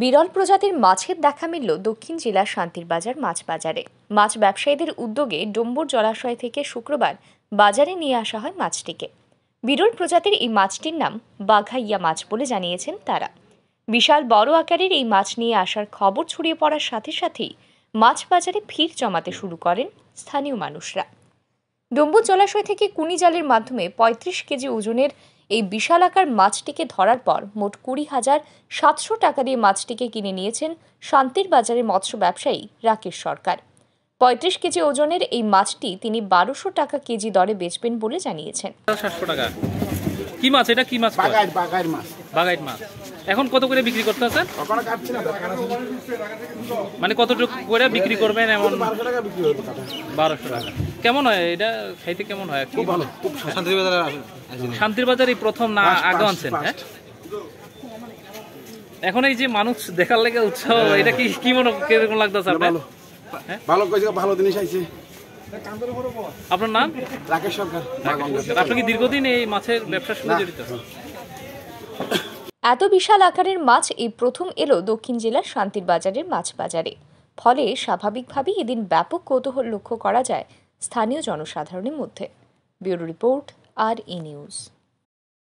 বিরল প্রজাতির মাছের দেখা মিলল দক্ষিণ জেলার শান্তির বাজার মাছ বাজারে মাছ ব্যবসায়ীদের উদ্যোগে ডম্বুর জলাশয় থেকে শুক্রবার বাজারে নিয়ে আসা হয় মাছটিকে বিরল প্রজাতির এই মাছটির নাম বাঘাইয়া মাছ বলে জানিয়েছেন তারা বিশাল বড় আকারের এই মাছ নিয়ে আসার খবর ছড়িয়ে পড়ার সাথে সাথেই মাছ বাজারে ভিড় জমাতে শুরু করেন স্থানীয় মানুষরা ডম্বুর জলাশয় থেকে কুনি জালের মাধ্যমে ৩৫ কেজি ওজনের এই বিশালাকার মাছটিকে ধরার পর মোট কুড়ি হাজার সাতশো টাকা দিয়ে মাছটিকে কিনে নিয়েছেন শান্তির বাজারে মৎস্য ব্যবসায়ী রাকেশ সরকার পঁয়ত্রিশ কেজি ওজনের এই মাছটি তিনি বারোশো টাকা কেজি দরে বেচবেন বলে জানিয়েছেন কি মাছ এটা কি মাছ বাগাইট বাগাইট মাছ বাগাইট মাছ এখন কত করে বিক্রি করতে আছেন মানে কতটুকু করে বিক্রি করবেন এমন বারোশো টাকা কেমন হয় এটা খাইতে কেমন হয় খুব ভালো হ্যাঁ। শান্তির বাজার এই প্রথম না আগে আনছেন হ্যাঁ এখন এই যে মানুষ দেখার লাগে উৎসাহ হ্যাঁ। এটা কি কি মনে কেমন লাগতো স্যার ভালো হ্যাঁ? ভালো জিনিস আইছে আপনার নাম রাকেশ সরকার আপনি কি দীর্ঘদিন এই মাছের ব্যবসার সঙ্গে জড়িত এত বিশাল আকারের মাছ এই প্রথম এলো দক্ষিণ জেলার শান্তির বাজারের মাছ বাজারে ফলে স্বাভাবিকভাবেই এদিন ব্যাপক কৌতূহল লক্ষ্য করা যায় স্থানীয় জনসাধারণের মধ্যে ব্যুরো রিপোর্ট আর ই নিউজ